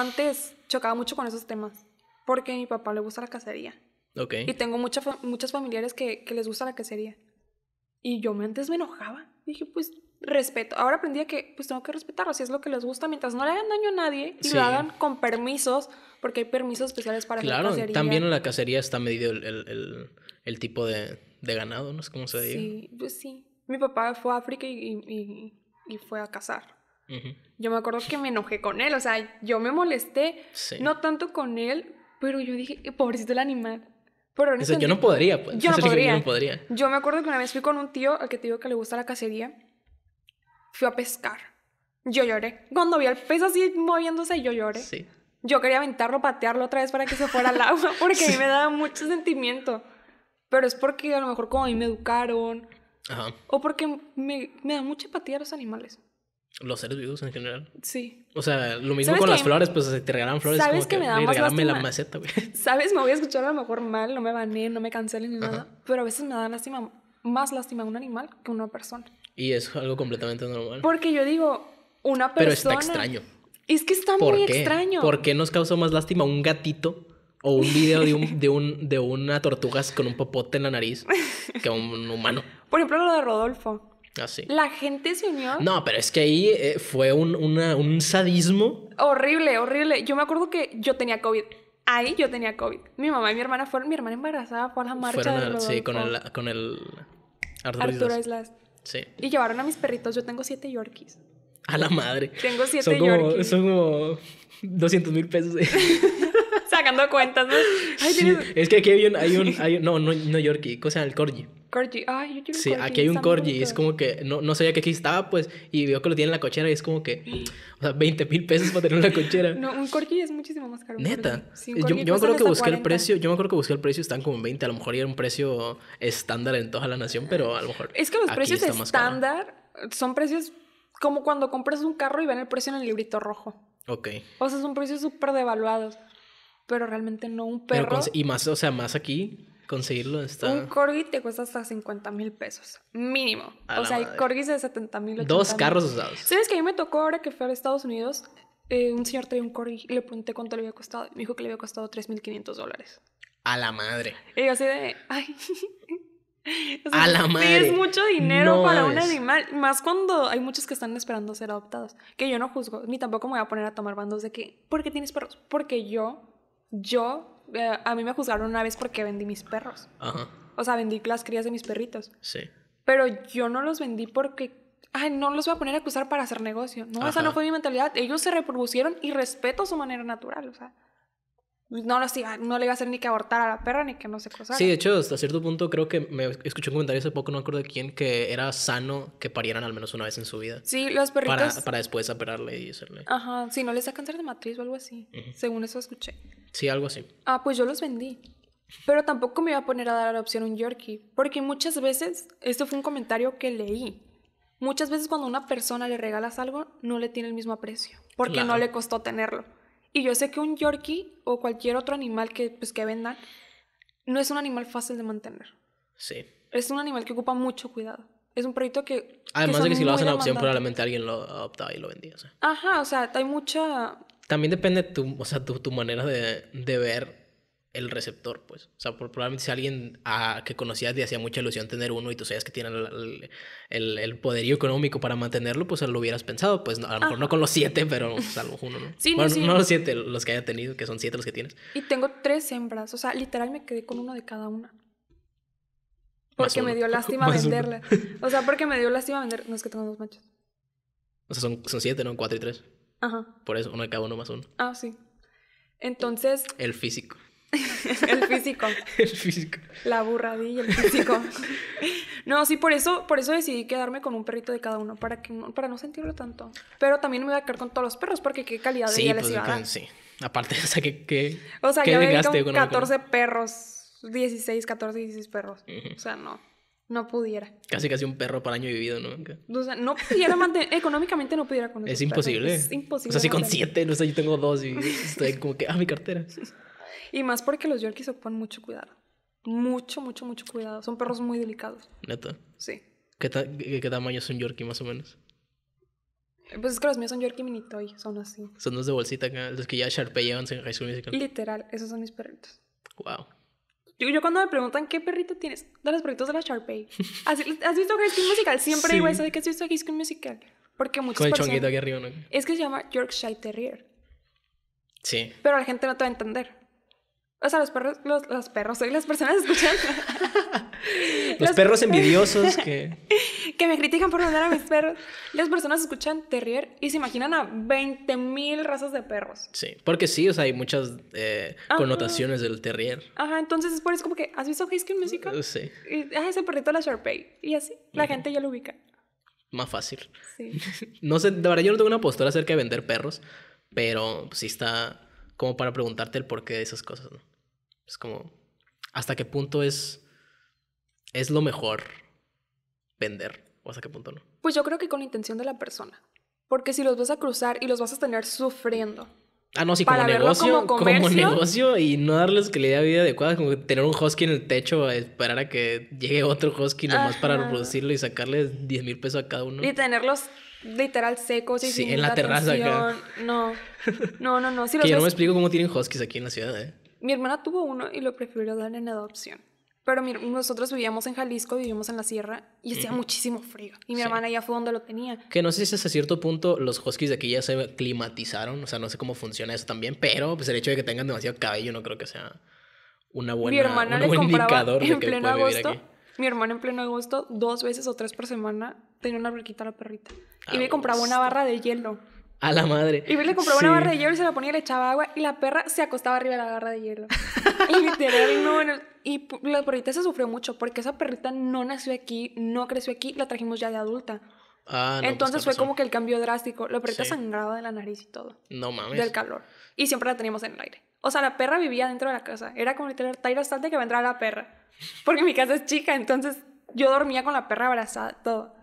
antes chocaba mucho con esos temas, porque a mi papá le gusta la cacería. ok Y tengo mucha, muchas familiares que, les gusta la cacería. Y yo me, antes me enojaba. Dije, pues respeto. Ahora aprendí que pues tengo que respetarlo, si es lo que les gusta, mientras no le hagan daño a nadie y lo hagan con permisos, porque hay permisos especiales para claro, la cacería. También en la cacería está medido el, el, tipo de, de, ganado, no es como se dice. Sí, pues sí. Mi papá fue a África y, y fue a cazar. Yo me acuerdo que me enojé con él, o sea, yo me molesté, no tanto con él, pero yo dije, eh, pobrecito el animal. Pero Eso, pues, yo no podría, Yo no, podría. yo me acuerdo que una vez fui con un tío al que te digo que le gusta la cacería, fui a pescar. Yo lloré. Cuando vi al pez así moviéndose, yo lloré. Sí. Yo quería aventarlo, patearlo otra vez para que se fuera al agua, porque a mí me daba mucho sentimiento. Pero es porque a lo mejor como a mí me educaron, o porque me, me da mucha empatía a los animales los seres vivos en general. Sí. O sea, lo mismo con las flores, pues si te regalan flores, ¿sabes que, me da regálame la maceta, güey. Sabes, me voy a escuchar a lo mejor mal, no me baneen, no me cancelen ni nada, pero a veces me da lástima, más lástima un animal que una persona. Y es algo completamente normal. Porque yo digo, una persona Pero está extraño. Es que está muy extraño. ¿Por qué nos causó más lástima un gatito o un video de, un, de, un, de una tortuga con un popote en la nariz que un humano? Por ejemplo, lo de Rodolfo. Ah, la gente se unió. No, pero es que ahí eh, fue un, un sadismo. Horrible, horrible. Yo me acuerdo que yo tenía COVID. Ahí yo tenía COVID. Mi mamá y mi hermana fueron, mi hermana embarazada fue a la marcha. sí, con el, con el Arturo, Islas. Sí. Y llevaron a mis perritos. Yo tengo siete Yorkies. A la madre. Tengo siete Yorkies. Son como 200 mil pesos. Sacando cuentas, ¿no? Es que aquí hay un, no, no, no Yorkie, cosa el corgi. Corgi. Ay, yo quiero Sí, aquí hay un Corgi. Y es como que no, no sabía que aquí estaba, pues. Y veo que lo tiene en la cochera y es como que. O sea, 20 mil pesos para tener una cochera. no, un Corgi es muchísimo más caro. Neta. yo, yo me acuerdo que busqué el precio. Yo me acuerdo que busqué el precio. Están como 20. A lo mejor era un precio estándar en toda la nación, pero a lo mejor. Es que los precios estándar son precios como cuando compras un carro y ven el precio en el librito rojo. Ok. O sea, son precios súper devaluados. Pero realmente no un perro. y más, o sea, más aquí conseguirlo está... Un corgi te cuesta hasta 50 mil pesos, mínimo. o sea, hay corgis de 70 mil. Dos carros usados. ¿Sabes que a mí me tocó ahora que fui a Estados Unidos? Eh, un señor traía un corgi y le pregunté cuánto le había costado. Me dijo que le había costado 3.500 dólares. A la madre. Y así de... Ay. a la madre. es mucho dinero para un animal. Más cuando hay muchos que están esperando ser adoptados. Que yo no juzgo, ni tampoco me voy a poner a tomar bandos de que, ¿por qué tienes perros? Porque yo, yo eh, a mí me juzgaron una vez porque vendí mis perros. Ajá. O sea, vendí las crías de mis perritos. Sí. Pero yo no los vendí porque, ay, no los voy a poner a acusar para hacer negocio. No, esa no fue mi mentalidad. Ellos se reproducieron y respeto su manera natural, o sea no, no le iba a hacer ni que abortar a la perra ni que no se cruzara. Sí, de hecho, hasta cierto punto creo que me escuché un comentario hace poco, no me acuerdo de quién, que era sano que parieran al menos una vez en su vida. Sí, los perritos. Para, para después operarle y hacerle. Ajá, si no les da cáncer de matriz o algo así, según eso escuché. Sí, algo así. Ah, pues yo los vendí. Pero tampoco me iba a poner a dar la opción un Yorkie, porque muchas veces, esto fue un comentario que leí, muchas veces cuando a una persona le regalas algo, no le tiene el mismo aprecio, porque no le costó tenerlo. Y yo sé que un Yorkie o cualquier otro animal que, pues, que vendan no es un animal fácil de mantener. Sí. Es un animal que ocupa mucho cuidado. Es un perrito que. Además de que si lo hacen a opción, probablemente alguien lo adoptaba y lo vendía. O Ajá, o sea, hay mucha. También depende tu, o sea, tu, manera de, de ver el receptor, pues. O sea, probablemente si alguien a, ah, que conocías te hacía mucha ilusión tener uno y tú sabías que tiene el, el, poderío económico para mantenerlo, pues lo hubieras pensado. Pues a lo mejor no con los siete, pero salvo pues, uno, ¿no? Sí, no, no los siete, los que haya tenido, que son siete los que tienes. Y tengo tres hembras, o sea, literal me quedé con uno de cada una. Porque me dio lástima venderla. O sea, porque me dio lástima vender. No es que tengo dos machos. O sea, son, son siete, ¿no? Cuatro y tres. Ajá. Por eso, uno de cada uno más uno. Ah, sí. Entonces. El físico. el físico. el físico. La burradilla, el físico. no, sí, por eso, por eso decidí quedarme con un perrito de cada uno, para, que, para no sentirlo tanto. Pero también me voy a quedar con todos los perros, porque qué calidad de vida pues les iba Sí, aparte, o sea, que, que O sea, que con 14 perros, 16, 14, 16 perros. O sea, no. No pudiera. Casi casi un perro por año vivido, ¿no? O sea, no pudiera mantener, económicamente no pudiera con Es imposible. Es imposible. O sea, si con siete, no sé, yo tengo dos y estoy como que, ah, mi cartera. Y más porque los Yorkies ocupan mucho cuidado. Mucho, mucho, mucho cuidado. Son perros muy delicados. ¿Neta? Sí. ¿Qué, qué, tamaño son Yorkies más o menos? Pues es que los míos son Yorkie Mini son así. Son los de bolsita acá, los que ya llevan en High School Musical. Literal, esos son mis perritos. Wow. Yo, yo, cuando me preguntan qué perrito tienes, de los perritos de la Sharpay. ¿Has, visto High School Musical? Siempre sí. digo eso de que has visto High School Musical. Porque muchas Con el aquí arriba, Es que se llama Yorkshire Terrier. Sí. Pero la gente no te va a entender. O sea, los perros, los, los perros, hoy ¿eh? las personas escuchan. los, perros envidiosos que... que me critican por vender a mis perros. Las personas escuchan terrier y se imaginan a 20 mil razas de perros. Sí, porque sí, o sea, hay muchas eh, ah, connotaciones ah. del terrier. Ajá, entonces es por eso como que, ¿has visto que Musical? Uh, sí. Y, ah, ese perrito la Sharpay. Y así, la gente ya lo ubica. Más fácil. Sí. no sé, de verdad yo no tengo una postura acerca de vender perros, pero sí está como para preguntarte el porqué de esas cosas, ¿no? Es como, ¿hasta qué punto es, es lo mejor vender o hasta qué punto no? Pues yo creo que con intención de la persona. Porque si los vas a cruzar y los vas a tener sufriendo. Ah, no, sí, como negocio, como, negocio y no darles que le dé vida adecuada, como tener un husky en el techo, a esperar a que llegue otro husky nomás para reproducirlo y sacarle 10 mil pesos a cada uno. Y tenerlos literal secos y sí, en la terraza No, no, no, no. Si yo no me explico cómo tienen huskies aquí en la ciudad, ¿eh? Mi hermana tuvo uno y lo prefirió dar en adopción. Pero nosotros vivíamos en Jalisco, vivimos en la sierra y hacía muchísimo frío. Y mi hermana ya fue donde lo tenía. Que no sé si hasta cierto punto los huskies de aquí ya se climatizaron, o sea, no sé cómo funciona eso también, pero pues el hecho de que tengan demasiado cabello no creo que sea una buena, mi hermana un buen indicador en pleno agosto, Mi hermana en pleno agosto, dos veces o tres por semana, tenía una bruquita a la perrita. y ah, me compraba una barra de hielo. A la madre. Y le compró una barra de hielo y se la ponía y le echaba agua y la perra se acostaba arriba de la barra de hielo. y literal, no, Y la perrita se sufrió mucho porque esa perrita no nació aquí, no creció aquí, la trajimos ya de adulta. Ah, pues, entonces fue como que el cambio drástico. La perrita sangraba de la nariz y todo. No mames. Del calor. Y siempre la teníamos en el aire. O sea, la perra vivía dentro de la casa. Era como literal, tira bastante que vendrá la perra. Porque mi casa es chica, entonces yo dormía con la perra abrazada, todo.